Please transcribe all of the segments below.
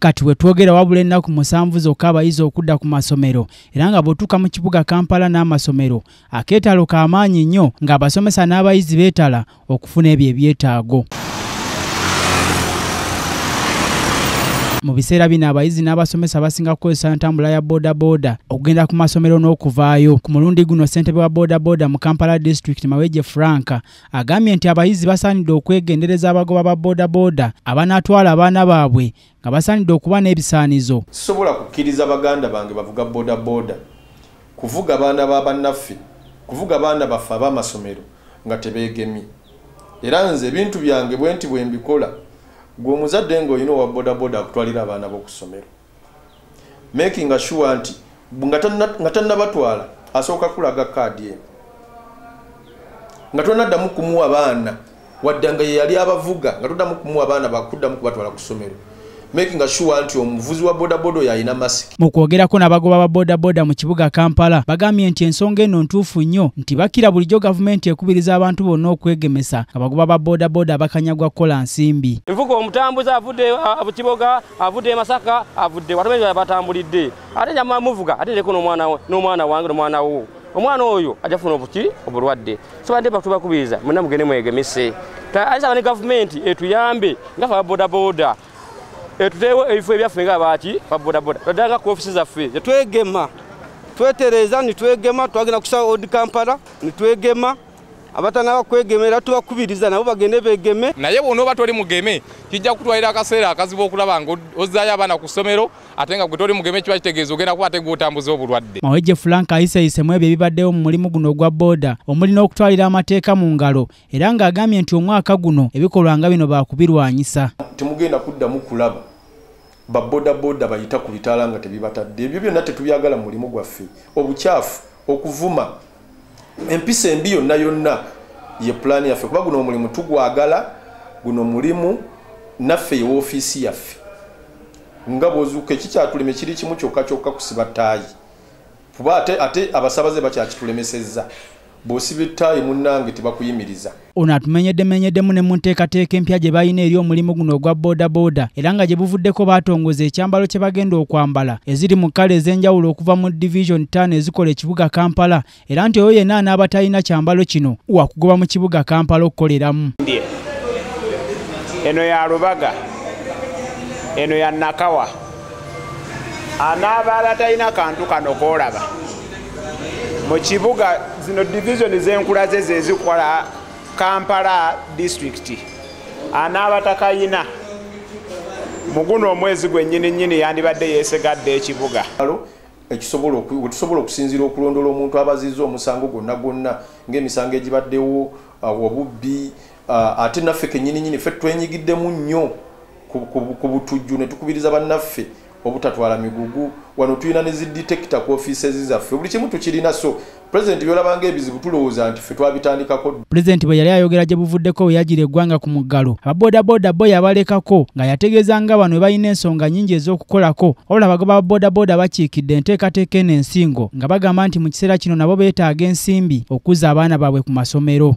kati twogera wabula ennaku musanvu zokka abayizi okudda ku masomero era nga bw'otuuka mu kibuga kampala n'amasomero akeetalo k'amaanyi nnyo ng'abasomesa n'abayizi beetala okufuna ebyo ebyetaago mu biseera bino abayizi n'abasomesa basinga kukozesa ntambula ya boodabooda okugenda ku masomero n'okuvaayo ku mulundi guno ssentebe wa boodabooda mu kampala disitulikiti maweje franka agambye nti abayizi basaanidde okwegendereza abagoba ba boodabooda abanaatwala abaana baabwe nga basaanidde okuba n'ebisaanizo sisobola kukkiriza baganda bange bavuga boodabooda kuvuga baana ba bannaffe kuvuga baana baffe ab'amasomero nga tebeegemye era nze ebintu byange bwe nti bwe mbikola gwe omuzadde ngaolina owa bodaboda akutwalira abaana bokusomero making assure nti nga tannabatwala asooka kulaga kaadi eno nga tonaddamu kumuwa baana waddanga yeyali abavuga nga todamu kumuwa baana bakuddamu kubatwala ku somero making sure nti omuvuzi wa bodaboda oyo alina masiki mu kwogerako n'abagoba ba bodaboda mu kibuga kampala bagambye nti ensonga eno ntuufu nnyo nti bakira bulijjo gavumenti ekubiriza abantu bonna okwegemesa bagoba ba bodaboda abakanyagwa kukola nsimbi nvuga omutambuzi avudde kiboga avudde masaka avudde watumenyi batambulidde ate nyamuvuga ate ndeko n'omwana wange n'omwana wo omwana oyo ajafuna obuki obulwadde sobadde batubakubiriza mwenna mugende mwegemise alisaba ne gavumenti etuyambe nga fe ababoodabooda etuteewo eh, ebifo ebyaffe nga baaki babodaboda twaddanga ku ofisi zaffe tetwegema twetereeza nitwegema twagenda kusa od kampala nitwegema abatana bakwegemera tubakubiriza nabo bagende begeme naye bona oba toli mugeme kijja kutwalira akaseera akazibu okulaba nga ozaayo abaana ku ssomero ate nga gwe toli mugeme kiba kitegeeza ogenda kuba ate gweotambuza obulwadde mawejje frank ayiseyisemu ebyo ebibaddewo mu mulimu guno ogwa booda omulina okutwalira amateeka mu ngalo era ng'agambye nti omwaka guno ebikolwa nga bino baakubirwanyisa temugenda kuddamu kulaba babodaboda bayita ku bitaala nga tebibatadde ebyo byonna tetubyagala mu mulimu gwaffe obukyafu okuvuma empisa embi yonna yonna ye pulaani yaffe kuba guno omulimu tugwagala guno mulimu naffe ye woofiisi yaffe nga bwozuuka ekikyatuleme kiri kimu kyokka kyokka kusiba ttaayi kuba ate abasabaze bakyakitulemeseza bwosiba ettaayi munnange tebakuyimiriza ono atumenyeddemenyeddemu ne mu nteekateeka empya gye balina eri omulimu guno ogwa boodabooda era nga gye buvuddeko baatongoza ekyambalo kye bagenda okwambala eziri mu kale ez'enjawulo okuva mu divizion 5 ezikola ekibuga kampala era nti oyo yenna anaaba talina kyambalo kino wakugoba mu kibuga kampala okukoleramu eno ya lubaga eno ya nakawa anaabaala talina kantu kano koolaba mu kibuga zino divizioni z'enkula ze zezikola kampala disitulikiti anaaba takayina muguno omwezi gwe nyininyini yandibadde yeesegadde ekibuga wetusobola okusinzira okulondola omuntu abaziza omusango gwonna gwonna ngaemisango egibaddewo wabubbi uh, uh, ate naffe kenyininyini ffe twenyigiddemu nnyo ku butujju ne tukubiriza bannaffe obutatwala migugu wano tulina ne zidetekita ku ofiisi ezi zaffe buli kimu tukirina so pulezidenti byolabanga ebizibu tulowooza nti fe twabitandikako pulezidenti bwe yali ayogera gye buvuddeko we yagira eggwanga ku muggalo ababoodabooda bo yabalekako nga yategeeza nga bano we balina ensonga nyingi ez'okukolako wabula abagoba babboodabooda bakiikidde enteekateeka eno ensingo nga bagamba nti mu kiseera kino nabo beetaaga ensimbi okuzza abaana baabwe ku masomero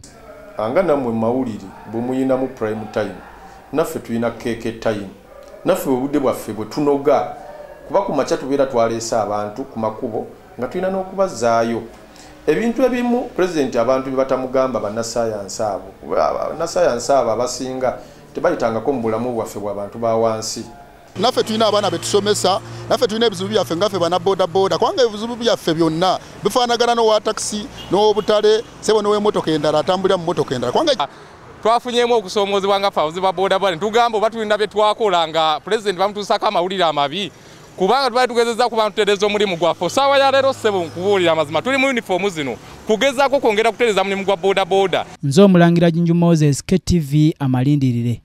anga nammwe mawuliri bwe muyinamu prime time naffe tulina keeke time naffe bwebudde bwaffe bwe tunoga kuba ku makya tubeera twaleese abantu ku makubo nga tulina n'okubazaayo ebintu ebimu pulezidenti abantu byebatamugamba bannasayansi abo bannasayansi abo abasinga tebayitangako mu bulamu bwaffe bwabantu bawansi naffe tulina abaana betusomesa naffe tulina ebizibu byaffe ngaffe banabodaboda kubanga ebizibu byaffe byonna bifaanagana n'owa takisi n'obutale sebo n'owemotoka endala atambulira mu motoka endala kubanga ah, twafunyemu okusomozebwa ngaffe abuzi ba bodaboda netugamba oba tulina byetwakola nga pulezidenti bamutuusako amawulire amabi kubanga twali tugezezaako bantutereza omulimu gwaffe osaawa ya leero ssebo nkubuulira amazima tuli mu yunifoomu zino kugezaako kwongera kutereza mulimu gwa boodabooda nze omulangira jinju moses ktv amalindirire